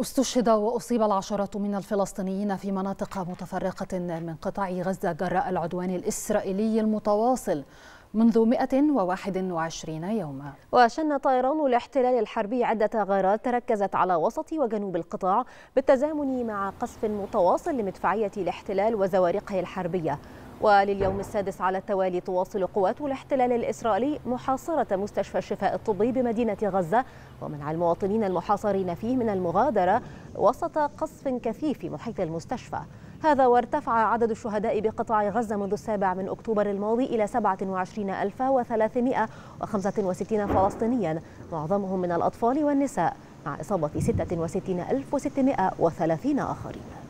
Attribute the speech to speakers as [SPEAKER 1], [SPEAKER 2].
[SPEAKER 1] استشهد واصيب العشرات من الفلسطينيين في مناطق متفرقه من قطاع غزه جراء العدوان الاسرائيلي المتواصل منذ 121 يوما وشن طيران الاحتلال الحربي
[SPEAKER 2] عدة غارات تركزت على وسط
[SPEAKER 3] وجنوب القطاع بالتزامن مع قصف متواصل لمدفعية الاحتلال وزوارقه الحربية ولليوم السادس على التوالي تواصل قوات الاحتلال الإسرائيلي محاصرة مستشفى الشفاء الطبي بمدينة غزة ومنع المواطنين المحاصرين فيه من المغادرة وسط قصف كثيف في محيط المستشفى هذا وارتفع عدد الشهداء بقطاع غزة منذ السابع من أكتوبر الماضي إلى 27365 فلسطينيا معظمهم من الأطفال والنساء مع إصابة 66630 آخرين